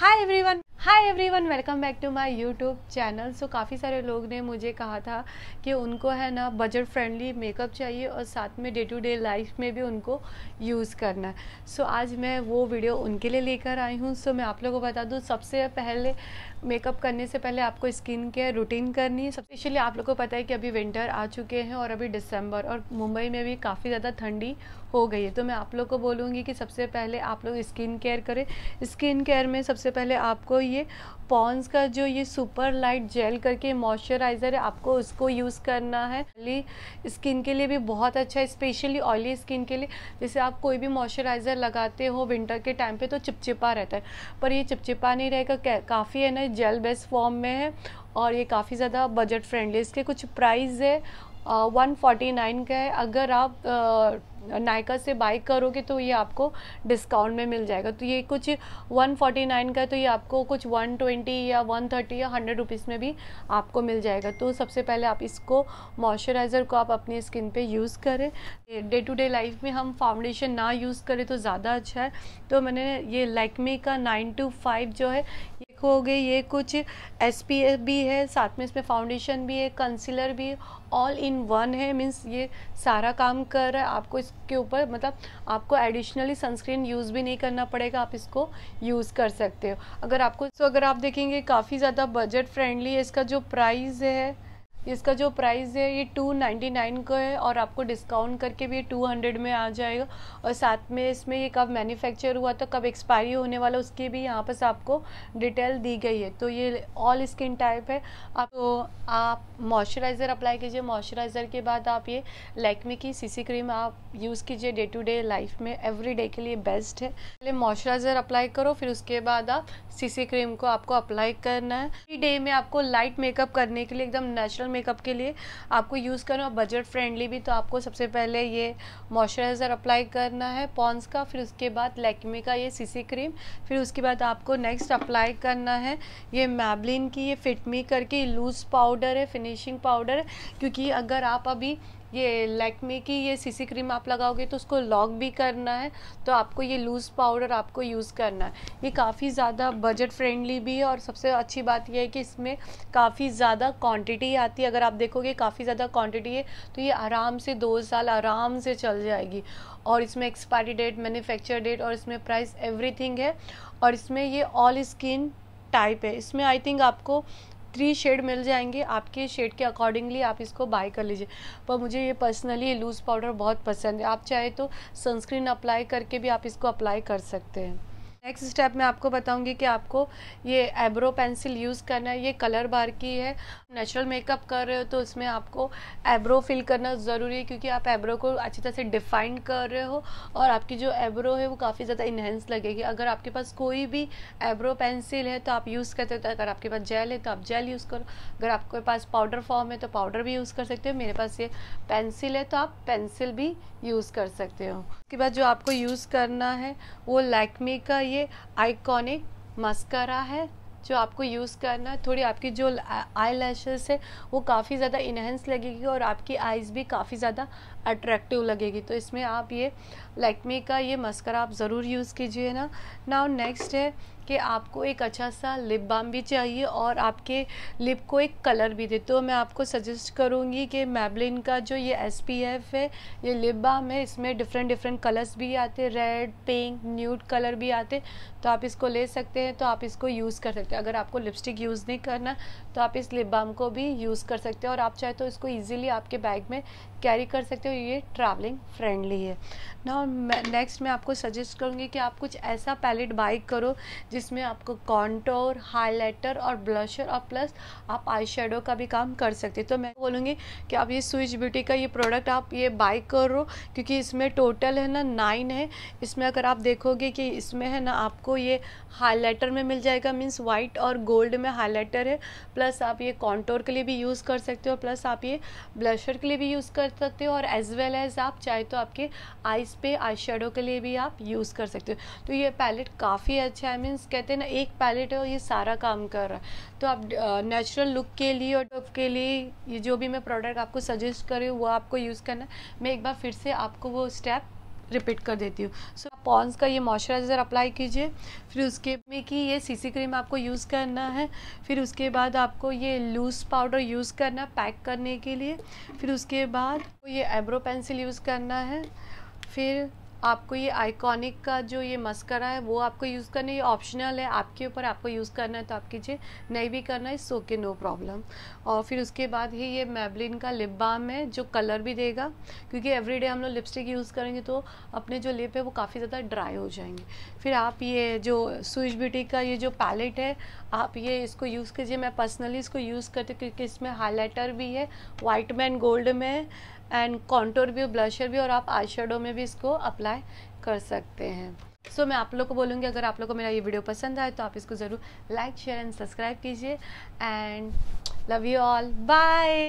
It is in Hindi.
hi everyone hi everyone welcome back to my YouTube channel so काफ़ी सारे लोग ने मुझे कहा था कि उनको है ना बजट फ्रेंडली मेकअप चाहिए और साथ में डे टू डे लाइफ में भी उनको यूज़ करना है सो आज मैं वो वीडियो उनके लिए लेकर आई हूँ सो so, मैं आप लोगों को बता दूँ सबसे पहले मेकअप करने से पहले आपको स्किन केयर रूटीन करनी है स्पेशली आप लोग को पता है कि अभी विंटर आ चुके हैं और अभी दिसंबर और मुंबई में भी काफ़ी ज़्यादा ठंडी हो गई है तो मैं आप लोग को बोलूँगी कि सबसे पहले आप लोग स्किन केयर करें स्किन केयर में सबसे पहले आपको ये पॉन्स का जो ये सुपर लाइट जेल करके मॉइस्चराइज़र है आपको उसको यूज़ करना है स्किन के लिए भी बहुत अच्छा है स्पेशली ऑयली स्किन के लिए जैसे आप कोई भी मॉइस्चराइज़र लगाते हो विंटर के टाइम पे तो चिपचिपा रहता है पर ये चिपचिपा नहीं रहेगा काफ़ी है ना जेल बेस्ड फॉर्म में है और ये काफ़ी ज़्यादा बजट फ्रेंडली इसके कुछ प्राइस है वन फोर्टी नाइन का है अगर आप नायका से बाई करोगे तो ये आपको डिस्काउंट में मिल जाएगा तो ये कुछ 149 का है तो ये आपको कुछ 120 या 130 या 100 रुपीस में भी आपको मिल जाएगा तो सबसे पहले आप इसको मॉइस्चराइज़र को आप अपनी स्किन पे यूज़ करें डे टू डे लाइफ में हम फाउंडेशन ना यूज़ करें तो ज़्यादा अच्छा है तो मैंने ये लैकमे का नाइन टू फाइव जो है हो गए ये कुछ एस भी है साथ में इसमें फाउंडेशन भी है कंसीलर भी है ऑल इन वन है मीन्स ये सारा काम कर रहा है आपको इसके ऊपर मतलब आपको एडिशनली सनस्क्रीन यूज़ भी नहीं करना पड़ेगा आप इसको यूज़ कर सकते हो अगर आपको तो अगर आप देखेंगे काफ़ी ज़्यादा बजट फ्रेंडली है इसका जो प्राइस है इसका जो प्राइस है ये टू नाइन्टी नाइन का है और आपको डिस्काउंट करके भी ये टू हंड्रेड में आ जाएगा और साथ में इसमें ये कब मैन्युफैक्चर हुआ था कब एक्सपायरी होने वाला उसकी भी यहाँ पर आपको डिटेल दी गई है तो ये ऑल स्किन टाइप है आप तो आप मॉइस्चराइज़र अप्लाई कीजिए मॉइस्चराइज़र के बाद आप ये लैक्मे की सीसी क्रीम आप यूज़ कीजिए डे टू डे लाइफ में एवरी डे के लिए बेस्ट है पहले मॉइस्चराइज़र अप्लाई करो फिर उसके बाद आप सी क्रीम को आपको अप्लाई करना है डे में आपको लाइट मेकअप करने के लिए एकदम नेचुरल मेकअप के लिए आपको यूज़ करना और बजट फ्रेंडली भी तो आपको सबसे पहले ये मॉइस्चराइज़र अप्लाई करना है पॉन्स का फिर उसके बाद लैक्मे का ये सीसी क्रीम फिर उसके बाद आपको नेक्स्ट अप्लाई करना है ये मैबलिन की ये फिटमी करके लूज़ पाउडर है फिनिशिंग पाउडर क्योंकि अगर आप अभी ये लैकमे की ये सीसी क्रीम आप लगाओगे तो उसको लॉक भी करना है तो आपको ये लूज़ पाउडर आपको यूज़ करना है ये काफ़ी ज़्यादा बजट फ्रेंडली भी है और सबसे अच्छी बात यह है कि इसमें काफ़ी ज़्यादा क्वांटिटी आती है अगर आप देखोगे काफ़ी ज़्यादा क्वांटिटी है तो ये आराम से दो साल आराम से चल जाएगी और इसमें एक्सपायरी डेट मैन्युफैक्चर डेट और इसमें प्राइस एवरीथिंग है और इसमें ये ऑल स्किन टाइप है इसमें आई थिंक आपको थ्री शेड मिल जाएंगे आपके शेड के अकॉर्डिंगली आप इसको बाय कर लीजिए पर मुझे ये पर्सनली ये लूज़ पाउडर बहुत पसंद है आप चाहे तो सनस्क्रीन अप्लाई करके भी आप इसको अप्लाई कर सकते हैं नेक्स्ट स्टेप मैं आपको बताऊंगी कि आपको ये एब्रो पेंसिल यूज़ करना है ये कलर बार की है नेचुरल मेकअप कर रहे हो तो उसमें आपको एब्रो फिल करना ज़रूरी है क्योंकि आप एब्रो को अच्छी तरह से डिफाइन कर रहे हो और आपकी जो एब्रो है वो काफ़ी ज़्यादा इन्हेंस लगेगी अगर आपके पास कोई भी एब्रो पेंसिल है तो आप यूज़ करते हो तो अगर आपके पास जेल है तो आप जेल यूज़ करो अगर आपके पास पाउडर फॉर्म है तो पाउडर भी यूज़ कर सकते हो मेरे पास ये पेंसिल है तो आप पेंसिल भी यूज़ कर सकते हो उसके बाद जो आपको यूज़ करना है वो लैकमी का ये आइकॉनिक मस्करा है जो आपको यूज़ करना है थोड़ी आपकी जो आई लैशेस है वो काफ़ी ज़्यादा इन्हेंस लगेगी और आपकी आइज़ भी काफ़ी ज़्यादा अट्रैक्टिव लगेगी तो इसमें आप ये लैक्मे का ये मस्करा आप ज़रूर यूज़ कीजिए ना नाउ नेक्स्ट है कि आपको एक अच्छा सा लिप बाम भी चाहिए और आपके लिप को एक कलर भी दे तो मैं आपको सजेस्ट करूँगी कि मैबलिन का जो ये एस पी एफ़ है ये लिप बाम है इसमें डिफरेंट डिफरेंट कलर्स भी आते रेड पिंक न्यूड कलर भी आते तो आप इसको ले सकते हैं तो आप इसको यूज़ कर सकते हैं अगर आपको लिपस्टिक यूज़ नहीं करना तो आप इस लिप बाम को भी यूज़ कर सकते हैं और आप चाहे तो इसको ईजिली आपके बैग में कैरी कर सकते हो ये ट्रैवलिंग फ्रेंडली है ना नेक्स्ट मैं आपको सजेस्ट करूँगी कि आप कुछ ऐसा पैलेट बाई करो जिसमें आपको कॉन्टोर हाईलाइटर और ब्लशर और प्लस आप आई का भी काम कर सकते तो मैं बोलूँगी कि आप ये स्विच ब्यूटी का ये प्रोडक्ट आप ये बाई करो क्योंकि इसमें टोटल है ना नाइन है इसमें अगर आप देखोगे कि इसमें है ना आपको ये हाईलाइटर में मिल जाएगा मीन्स वाइट और गोल्ड में हाईलाइटर है प्लस आप ये कॉन्टोर के लिए भी यूज़ कर सकते हो प्लस आप ये ब्लशर के लिए भी यूज़ कर सकते हो और एज वेल एज आप चाहे तो आपके आइज़ पे आई के लिए भी आप यूज़ कर सकते हो तो ये पैलेट काफ़ी अच्छा है मीन्स मीन्स कहते हैं ना एक पैलेट है और ये सारा काम कर रहा है तो आप नेचुरल लुक के लिए और डब के लिए ये जो भी मैं प्रोडक्ट आपको सजेस्ट करी वो आपको यूज़ करना है मैं एक बार फिर से आपको वो स्टेप रिपीट कर देती हूँ सो so, पॉन्स का ये मॉइस्चराइज़र अप्लाई कीजिए फिर उसके में कि ये सीसी क्रीम आपको यूज़ करना है फिर उसके बाद आपको ये लूज़ पाउडर यूज़ करना पैक करने के लिए फिर उसके बाद ये एब्रो पेंसिल यूज़ करना है फिर आपको ये आइकॉनिक का जो ये मस्करा है वो आपको यूज़ करना ये ऑप्शनल है आपके ऊपर आपको यूज़ करना है तो आप कीजिए नहीं भी करना है सो के नो प्रॉब्लम और फिर उसके बाद ही ये मेबलिन का लिप बाम है जो कलर भी देगा क्योंकि एवरीडे हम लोग लिपस्टिक यूज़ करेंगे तो अपने जो लिप है वो काफ़ी ज़्यादा ड्राई हो जाएंगे फिर आप ये जो स्विच ब्यूटी का ये जो पैलेट है आप ये इसको यूज़ कीजिए मैं पर्सनली इसको यूज़ करती हूँ क्योंकि इसमें हाईलाइटर भी है वाइट मैन गोल्ड में एंड कॉन्टोर भी ब्लशर भी और आप आई में भी इसको अप्लाई कर सकते हैं सो so, मैं आप लोग को बोलूँगी अगर आप लोग को मेरा ये वीडियो पसंद आए तो आप इसको ज़रूर लाइक शेयर एंड सब्सक्राइब कीजिए and love you all bye